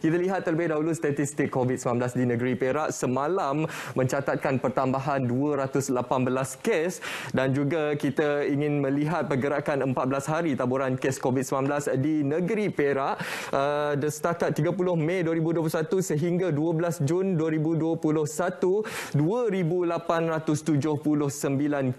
Kita lihat terlebih dahulu statistik COVID-19 di negeri Perak semalam mencatatkan pertambahan 218 kes dan juga kita ingin melihat pergerakan 14 hari taburan kes COVID-19 di negeri Perak uh, setakat 30 Mei 2021 sehingga 12 Jun 2021 2879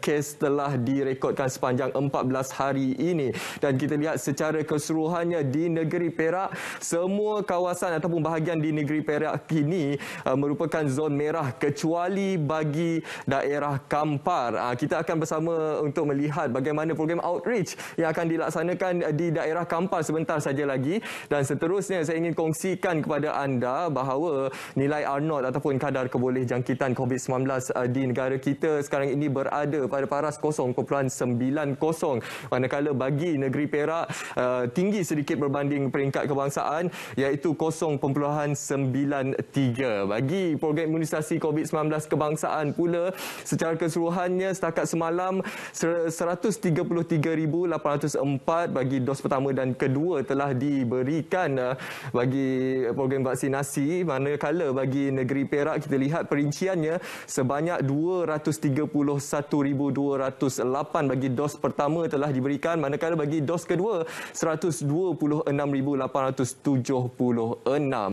kes telah direkodkan sepanjang 14 hari ini dan kita lihat secara keseluruhannya di negeri Perak semua kawasan kawasan ataupun bahagian di negeri Perak kini uh, merupakan zon merah kecuali bagi daerah Kampar. Uh, kita akan bersama untuk melihat bagaimana program outreach yang akan dilaksanakan di daerah Kampar sebentar saja lagi dan seterusnya saya ingin kongsikan kepada anda bahawa nilai R0 ataupun kadar keboleh jangkitan COVID-19 uh, di negara kita sekarang ini berada pada paras 0.90 manakala bagi negeri Perak uh, tinggi sedikit berbanding peringkat kebangsaan iaitu 0.93. Bagi program imunisasi COVID-19 kebangsaan pula secara keseluruhannya setakat semalam 133,804 bagi dos pertama dan kedua telah diberikan bagi program vaksinasi manakala bagi negeri Perak kita lihat perinciannya sebanyak 231,208 bagi dos pertama telah diberikan manakala bagi dos kedua 126,870 ở